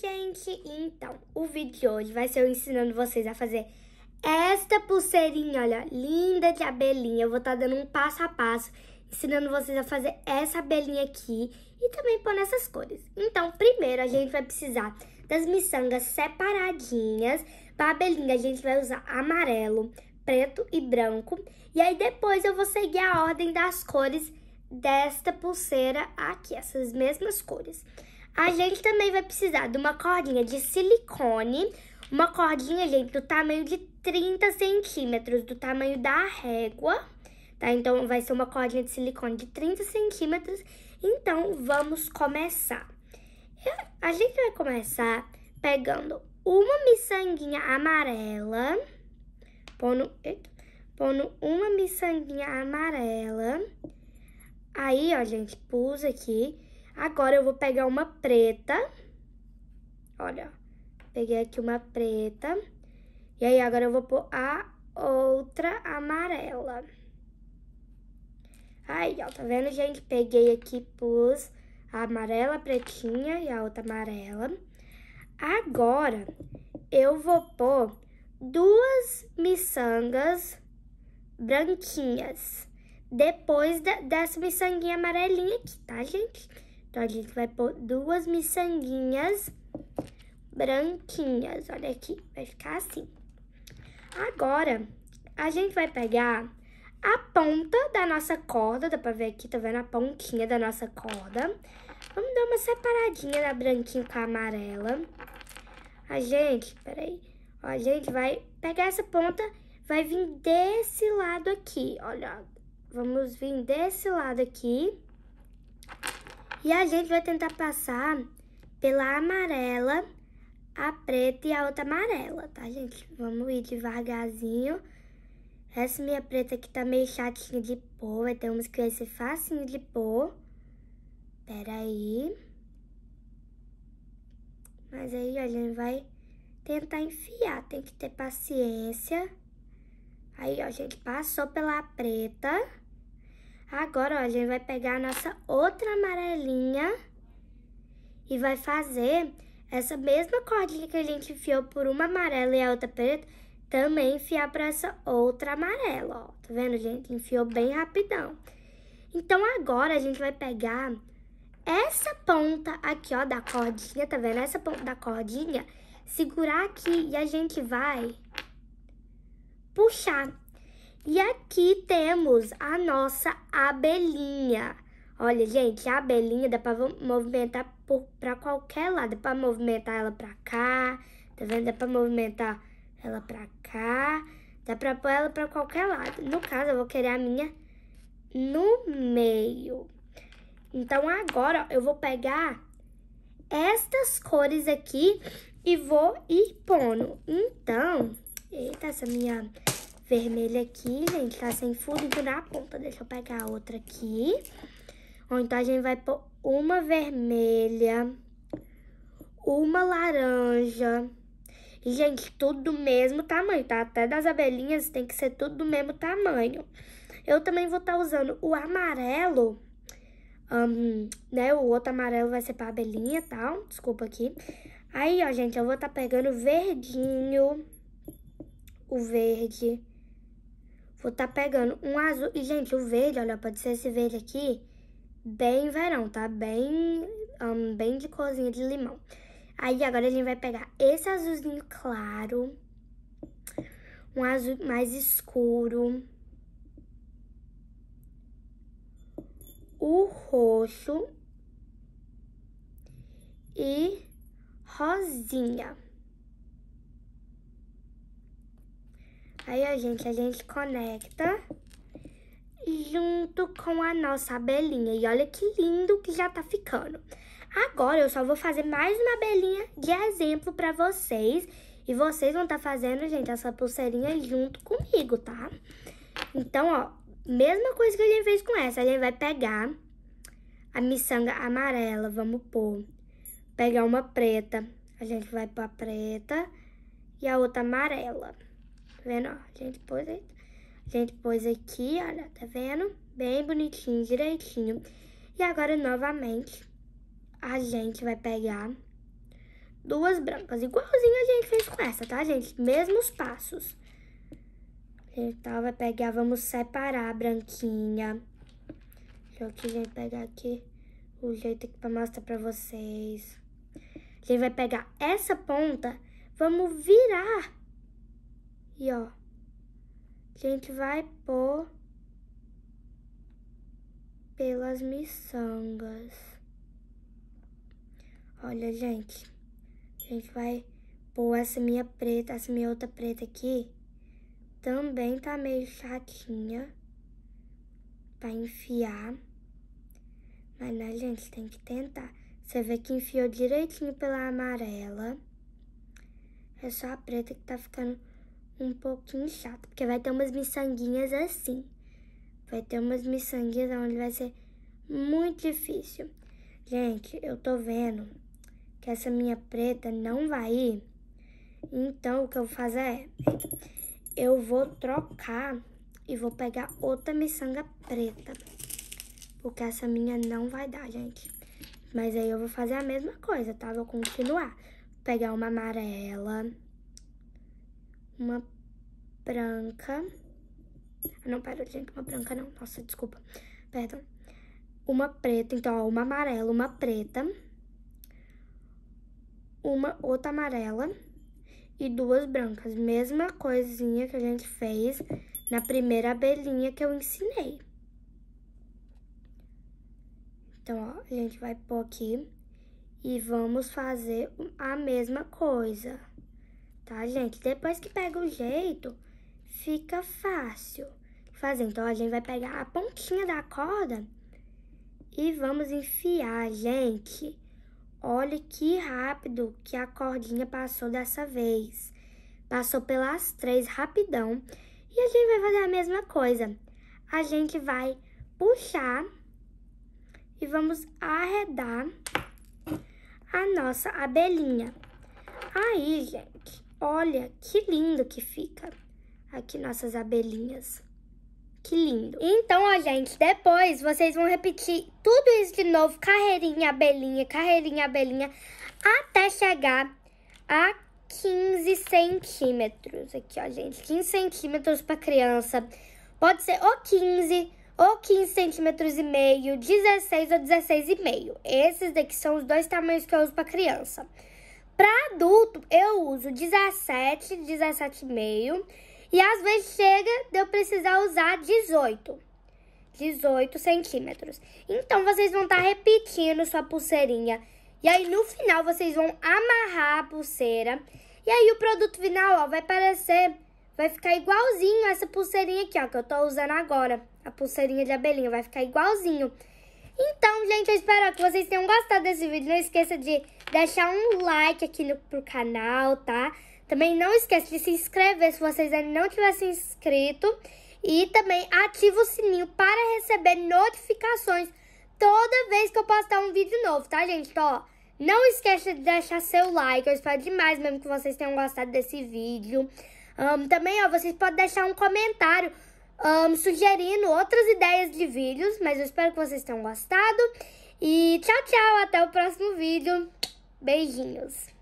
gente! Então, o vídeo de hoje vai ser eu ensinando vocês a fazer esta pulseirinha, olha, linda de abelhinha. Eu vou estar tá dando um passo a passo, ensinando vocês a fazer essa abelhinha aqui e também pôr nessas cores. Então, primeiro a gente vai precisar das miçangas separadinhas. Para abelhinha a gente vai usar amarelo, preto e branco. E aí depois eu vou seguir a ordem das cores desta pulseira aqui, essas mesmas cores. A gente também vai precisar de uma cordinha de silicone, uma cordinha, gente, do tamanho de 30 centímetros, do tamanho da régua, tá? Então, vai ser uma cordinha de silicone de 30 centímetros. Então, vamos começar. A gente vai começar pegando uma miçanguinha amarela, pondo, eita, pondo uma miçanguinha amarela. Aí, ó, gente, pus aqui Agora eu vou pegar uma preta. Olha, peguei aqui uma preta. E aí agora eu vou pôr a outra amarela. Aí, ó, tá vendo, gente? Peguei aqui, pus a amarela, a pretinha e a outra amarela. Agora, eu vou pôr duas miçangas branquinhas. Depois da, dessa miçanguinha amarelinha aqui, tá, gente? Então, a gente vai pôr duas miçanguinhas branquinhas. Olha aqui, vai ficar assim. Agora, a gente vai pegar a ponta da nossa corda. Dá pra ver aqui, tá vendo a pontinha da nossa corda. Vamos dar uma separadinha da branquinha com a amarela. A gente, peraí. Ó, a gente vai pegar essa ponta, vai vir desse lado aqui. Olha, vamos vir desse lado aqui. E a gente vai tentar passar pela amarela, a preta e a outra amarela, tá, gente? Vamos ir devagarzinho. Essa minha preta aqui tá meio chatinha de pôr, vai ter umas que vai ser facinho de pôr. Pera aí. Mas aí, ó, a gente vai tentar enfiar, tem que ter paciência. Aí, ó, a gente passou pela preta. Agora, ó, a gente vai pegar a nossa outra amarelinha e vai fazer essa mesma cordinha que a gente enfiou por uma amarela e a outra preta, também enfiar para essa outra amarela, ó. Tá vendo, gente? Enfiou bem rapidão. Então, agora a gente vai pegar essa ponta aqui, ó, da cordinha, tá vendo? Essa ponta da cordinha, segurar aqui e a gente vai puxar. E aqui temos a nossa abelhinha. Olha, gente, a abelhinha dá para movimentar para qualquer lado. Dá para movimentar ela para cá, tá vendo? Dá para movimentar ela para cá. Dá para pôr ela para qualquer lado. No caso, eu vou querer a minha no meio. Então, agora ó, eu vou pegar estas cores aqui e vou ir pondo. Então, eita, essa minha vermelha aqui, gente, tá sem furo na então ponta. Deixa eu pegar a outra aqui. Ou então a gente vai pôr uma vermelha, uma laranja. E, gente, tudo do mesmo tamanho, tá? Até das abelhinhas tem que ser tudo do mesmo tamanho. Eu também vou estar tá usando o amarelo, um, né? O outro amarelo vai ser pra abelhinha, tá? Desculpa aqui. Aí, ó, gente, eu vou estar tá pegando verdinho, o verde Vou estar tá pegando um azul. E, gente, o verde, olha, pode ser esse verde aqui. Bem verão, tá? Bem, um, bem de cozinha de limão. Aí, agora a gente vai pegar esse azulzinho claro. Um azul mais escuro. O roxo. E rosinha. Aí, ó, gente, a gente conecta junto com a nossa abelhinha. E olha que lindo que já tá ficando. Agora eu só vou fazer mais uma abelhinha de exemplo pra vocês. E vocês vão tá fazendo, gente, essa pulseirinha junto comigo, tá? Então, ó, mesma coisa que a gente fez com essa. A gente vai pegar a miçanga amarela, vamos pôr. Pegar uma preta, a gente vai pôr a preta e a outra amarela. Tá vendo? a gente pôs aí. A gente pôs aqui, olha, tá vendo? Bem bonitinho, direitinho. E agora, novamente, a gente vai pegar duas brancas. Igualzinho a gente fez com essa, tá, gente? Mesmos passos. Então, vai pegar, vamos separar a branquinha. Deixa eu aqui, gente, pegar aqui o jeito aqui pra mostrar pra vocês. A gente vai pegar essa ponta, vamos virar e ó, a gente vai pôr pelas miçangas. Olha, gente, a gente vai pôr essa minha preta, essa minha outra preta aqui. Também tá meio chatinha pra enfiar. Mas, né, gente, tem que tentar. Você vê que enfiou direitinho pela amarela. É só a preta que tá ficando um pouquinho chato, porque vai ter umas miçanguinhas assim. Vai ter umas miçanguinhas onde vai ser muito difícil. Gente, eu tô vendo que essa minha preta não vai ir. Então, o que eu vou fazer é... Eu vou trocar e vou pegar outra miçanga preta. Porque essa minha não vai dar, gente. Mas aí eu vou fazer a mesma coisa, tá? Vou continuar. Vou pegar uma amarela uma branca. Não, pera, gente, uma branca não. Nossa, desculpa. Perdão. Uma preta, então, ó, uma amarela, uma preta. Uma outra amarela e duas brancas. Mesma coisinha que a gente fez na primeira abelhinha que eu ensinei. Então, ó, a gente vai pôr aqui e vamos fazer a mesma coisa. Tá, gente? Depois que pega o jeito, fica fácil fazer. Então, a gente vai pegar a pontinha da corda e vamos enfiar, gente. Olha que rápido que a cordinha passou dessa vez. Passou pelas três rapidão. E a gente vai fazer a mesma coisa. A gente vai puxar e vamos arredar a nossa abelhinha. Aí, gente, Olha que lindo que fica aqui nossas abelhinhas. Que lindo. Então, ó, gente, depois vocês vão repetir tudo isso de novo, carreirinha, abelhinha, carreirinha, abelhinha, até chegar a 15 centímetros. Aqui, ó, gente, 15 centímetros para criança. Pode ser ou 15 ou 15 centímetros e meio, 16 ou 16 e meio. Esses daqui são os dois tamanhos que eu uso para criança. Para adulto, eu uso 17, 17,5. E às vezes chega de eu precisar usar 18. 18 centímetros. Então, vocês vão estar tá repetindo sua pulseirinha. E aí, no final, vocês vão amarrar a pulseira. E aí, o produto final, ó, vai parecer... Vai ficar igualzinho essa pulseirinha aqui, ó, que eu tô usando agora. A pulseirinha de abelhinha vai ficar igualzinho. Então, gente, eu espero que vocês tenham gostado desse vídeo. Não esqueça de deixar um like aqui no, pro canal, tá? Também não esqueça de se inscrever se vocês ainda não tivessem inscrito. E também ativa o sininho para receber notificações toda vez que eu postar um vídeo novo, tá, gente? Então, ó, não esqueça de deixar seu like. Eu espero demais mesmo que vocês tenham gostado desse vídeo. Um, também, ó, vocês podem deixar um comentário um, sugerindo outras ideias de vídeos, mas eu espero que vocês tenham gostado. E tchau, tchau, até o próximo vídeo. Beijinhos.